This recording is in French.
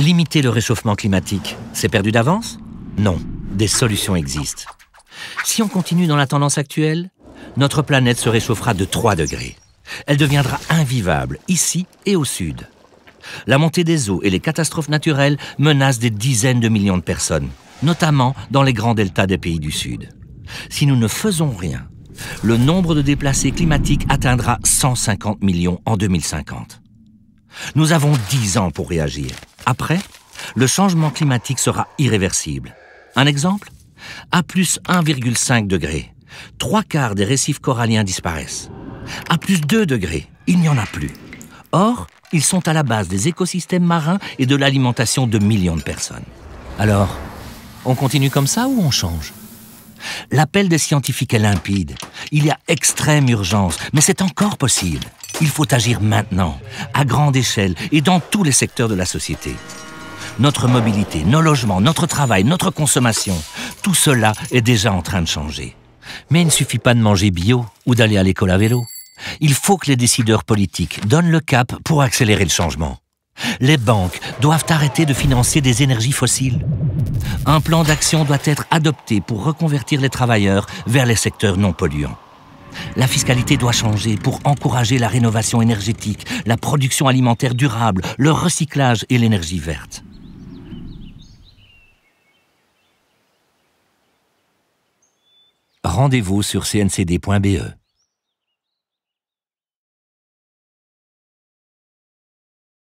Limiter le réchauffement climatique, c'est perdu d'avance Non, des solutions existent. Si on continue dans la tendance actuelle, notre planète se réchauffera de 3 degrés. Elle deviendra invivable, ici et au sud. La montée des eaux et les catastrophes naturelles menacent des dizaines de millions de personnes, notamment dans les grands deltas des pays du Sud. Si nous ne faisons rien, le nombre de déplacés climatiques atteindra 150 millions en 2050. Nous avons 10 ans pour réagir. Après, le changement climatique sera irréversible. Un exemple À plus 1,5 degré, trois quarts des récifs coralliens disparaissent. À plus 2 degrés, il n'y en a plus. Or, ils sont à la base des écosystèmes marins et de l'alimentation de millions de personnes. Alors, on continue comme ça ou on change L'appel des scientifiques est limpide. Il y a extrême urgence, mais c'est encore possible. Il faut agir maintenant, à grande échelle et dans tous les secteurs de la société. Notre mobilité, nos logements, notre travail, notre consommation, tout cela est déjà en train de changer. Mais il ne suffit pas de manger bio ou d'aller à l'école à vélo. Il faut que les décideurs politiques donnent le cap pour accélérer le changement. Les banques doivent arrêter de financer des énergies fossiles. Un plan d'action doit être adopté pour reconvertir les travailleurs vers les secteurs non polluants. La fiscalité doit changer pour encourager la rénovation énergétique, la production alimentaire durable, le recyclage et l'énergie verte. Rendez-vous sur cncd.be.